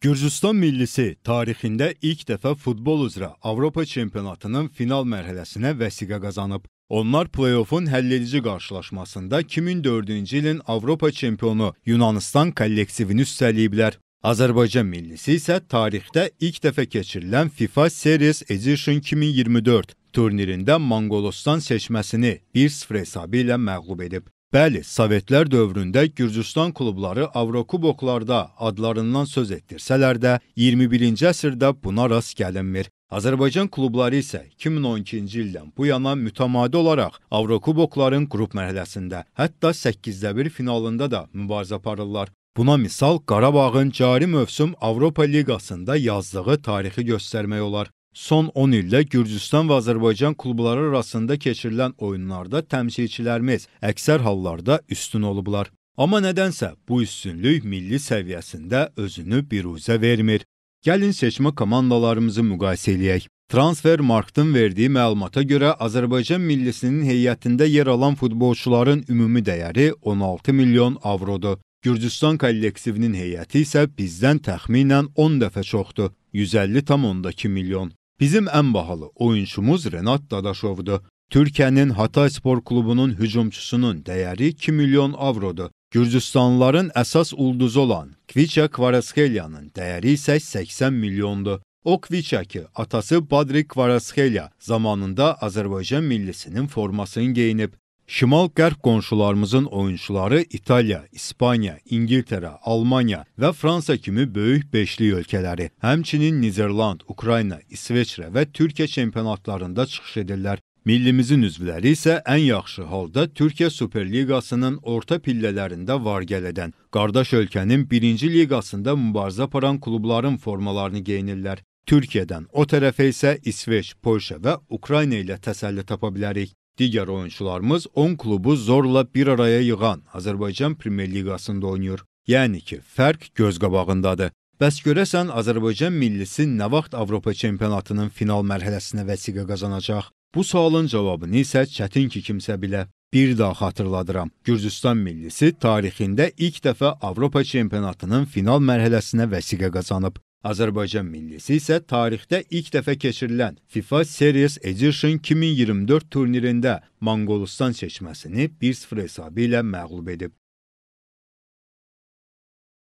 Gürcüstan millisi tarixində ilk dəfə futbol üzrə Avropa çempionatının final mərhələsinə vəsiqə qazanıb. Onlar play-offun həlledici qarşılaşmasında 2004-cü ilin Avropa çempionu Yunanistan kollektivini üstəliyiblər. Azərbaycan millisi isə tarixdə ilk dəfə keçirilən FIFA Series Edition 2024 turnirində Manqolostan seçməsini 1-0 hesabı ilə məğlub edib. Bəli, Sovetlər dövründə Gürcüstan klubları Avrokuboklarda adlarından söz etdirsələr də, 21-ci əsrdə buna rast gəlinmir. Azərbaycan klubları isə 2012-ci ildən bu yana mütəmadi olaraq Avrokubokların qrup mərhələsində, hətta 8-də 1 finalında da mübarizə aparırlar. Buna misal Qarabağın cari mövsüm Avropa Liqasında yazdığı tarixi göstərmək olar. Son 10 ildə Gürcüstan və Azərbaycan klubları arasında keçirilən oyunlarda təmsilçilərimiz əksər hallarda üstün olublar. Amma nədənsə bu üstünlük milli səviyyəsində özünü biruzə vermir. Gəlin seçmə komandalarımızı müqayisə eləyək. Transfer Marktın verdiyi məlumata görə Azərbaycan millisinin heyətində yer alan futbolçuların ümumi dəyəri 16 milyon avrodur. Gürcüstan kollektivinin heyəti isə bizdən təxminən 10 dəfə çoxdur, 150,2 milyon. Bizim ən bahalı oyunçumuz Renat Dadaşovdur. Türkiyənin Hatay Spor klubunun hücumçusunun dəyəri 2 milyon avrodur. Gürcüstanlıların əsas ulduzu olan Kviça Kvarasxelyanın dəyəri isə 80 milyondur. O Kviça ki, atası Badri Kvarasxelya zamanında Azərbaycan millisinin formasını geyinib. Şimal-qərb qonşularımızın oyunçuları İtaliya, İspaniya, İngiltərə, Almaniya və Fransa kimi böyük beşli ölkələri, həmçinin Niderland, Ukrayna, İsveçrə və Türkiyə çempionatlarında çıxış edirlər. Millimizin üzvləri isə ən yaxşı halda Türkiyə Super Liqasının orta pillələrində var gəl edən, qardaş ölkənin 1-ci liqasında mübarizə aparan klubların formalarını geyinirlər. Türkiyədən o tərəfə isə İsveç, Polşa və Ukrayna ilə təsəlli tapa bilərik. Digər oyunçularımız 10 klubu zorla bir araya yığan Azərbaycan Premyer Liqasında oynayır. Yəni ki, fərq göz qabağındadır. Bəs görəsən Azərbaycan millisi nə vaxt Avropa çempionatının final mərhələsinə vəsiqə qazanacaq? Bu sualın cavabını isə çətin ki kimsə bilə. Bir daha xatırladıram. Gürcüstan millisi tarixində ilk dəfə Avropa çempionatının final mərhələsinə vəsiqə qazanıb. Azərbaycan millisi isə tarixdə ilk dəfə keçirilən FIFA Series Edition 2024 turnirində Monqolistan seçməsini 1-0 hesabı ilə məğlub edib.